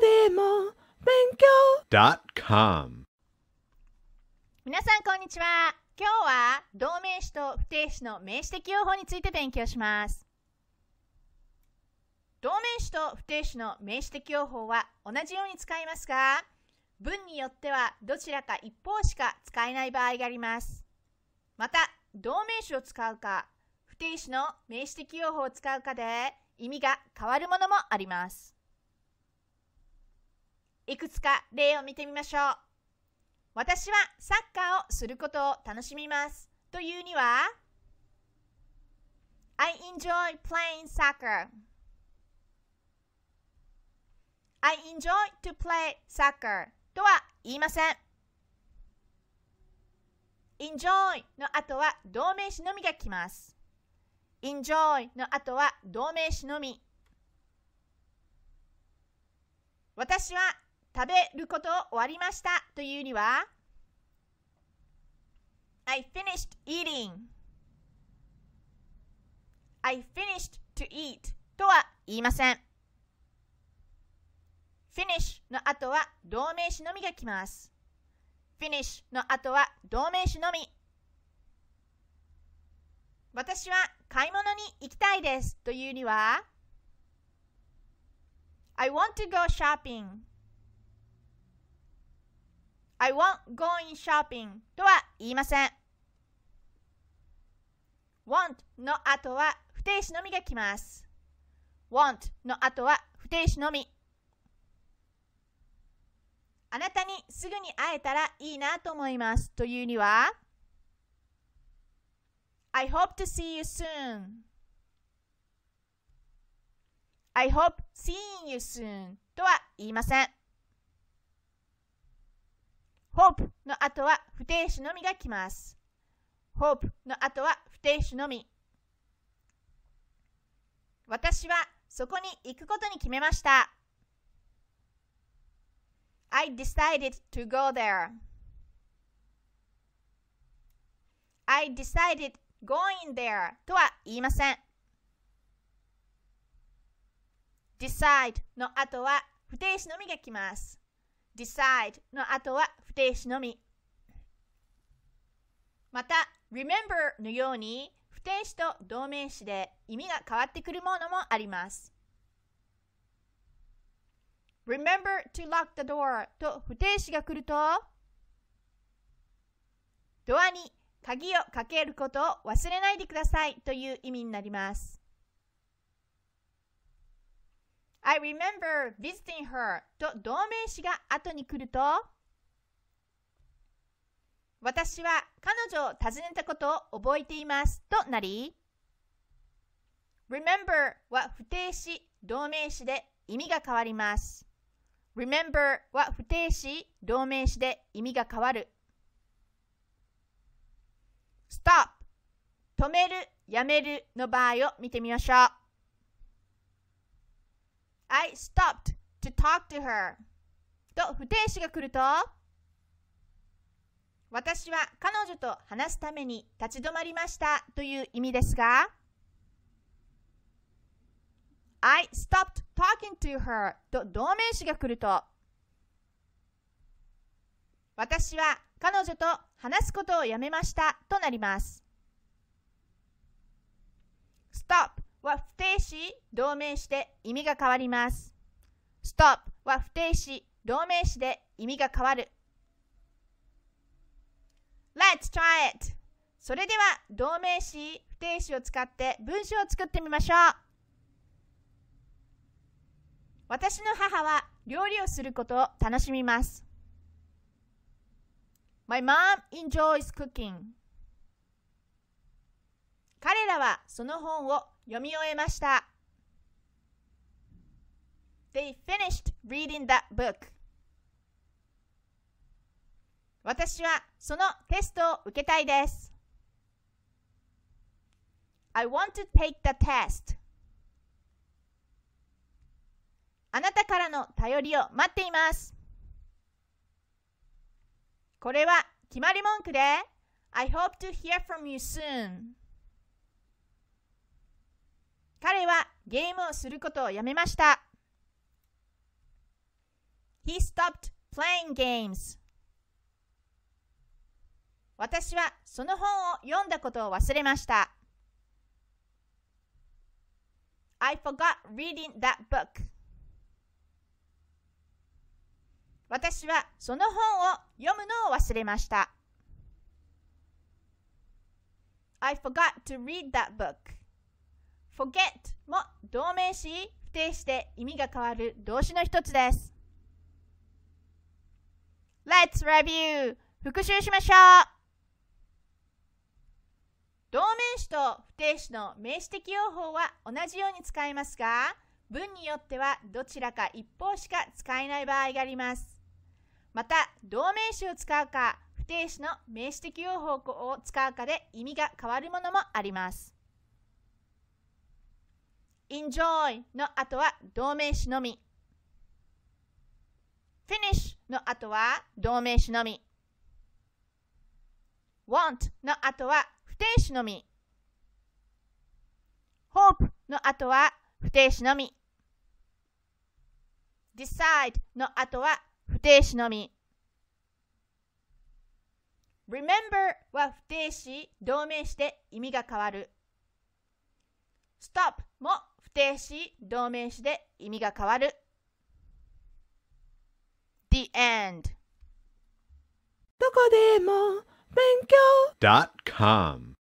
でも勉強 .com 皆さんこんにちは今日は同名詞と不定詞の名詞的用法について勉強します同名詞と不定詞の名詞的用法は同じように使いますが文によってはどちらか一方しか使えない場合がありますまた同名詞を使うか不定詞の名詞的用法を使うかで意味が変わるものもありますいくつか例を見てみましょう。私はサッカーをすることを楽しみます。というには I enjoy playing soccer. I enjoy to play soccer とは言いません。enjoy の後は動名詞のみがきます。enjoy の後は動名詞のみ。私は食べること終わりましたというには I finished eating I finished to eat とは言いません finish の後は動名詞のみが来ます finish の後は動名詞のみ私は買い物に行きたいですというには I want to go shopping I want going shopping とは言いません。want の後は不定詞のみが来ます。want の後は不定詞のみ。あなたにすぐに会えたらいいなと思いますというには I hope to see you soon I hope seeing you soon とは言いません hope の後は不定詞のみが来ます。hope の後は不定詞のみ。私はそこに行くことに決めました。I decided to go there. I decided going there とは言いません。decide の後は不定詞のみが来ます。decide の後は不定詞のみ。また、remember のように不定詞と同名詞で意味が変わってくるものもあります。remember to lock the door と不定詞が来ると、ドアに鍵をかけることを忘れないでくださいという意味になります。I remember visiting her と同名詞が後に来ると私は彼女を訪ねたことを覚えていますとなり remember は不定詞同名詞で意味が変わります remember は不定詞同名詞で意味が変わる stop 止めるやめるの場合を見てみましょう I stopped to talk to her と不定詞が来ると私は彼女と話すために立ち止まりましたという意味ですが I stopped talking to her と同名詞が来ると私は彼女と話すことをやめましたとなります Stop は不定詞、動名詞で意味が変わります。stop は不定詞、動名詞で意味が変わる。Let's try it! それでは動名詞、不定詞を使って文章を作ってみましょう。私の母は料理をすることを楽しみます。My mom enjoys cooking. 彼らはその本を読み終えました。They finished reading that book. 私はそのテストを受けたいです。I want to take the test. あなたからの頼りを待っています。これは決まり文句で I hope to hear from you soon. 彼はゲームをすることをやめました。He stopped playing games. 私はその本を読んだことを忘れました。I forgot reading that book. 私はその本を読むのを忘れました。I forgot to read that book. forget も動名詞、不定詞で意味が変わる動詞の一つです。Let's review! 復習しましょう動名詞と不定詞の名詞的用法は同じように使えますが、文によってはどちらか一方しか使えない場合があります。また、動名詞を使うか、不定詞の名詞的用法を使うかで意味が変わるものもあります。enjoy の後は動名詞のみ。finish の後は動名詞のみ。want の後は不定詞のみ。hope の後は不定詞のみ。decide の後は不定詞のみ。remember は不定詞、動名詞で意味が変わる。stop も定詞、動名詞で意味が変わる。The End どこでも勉強 .com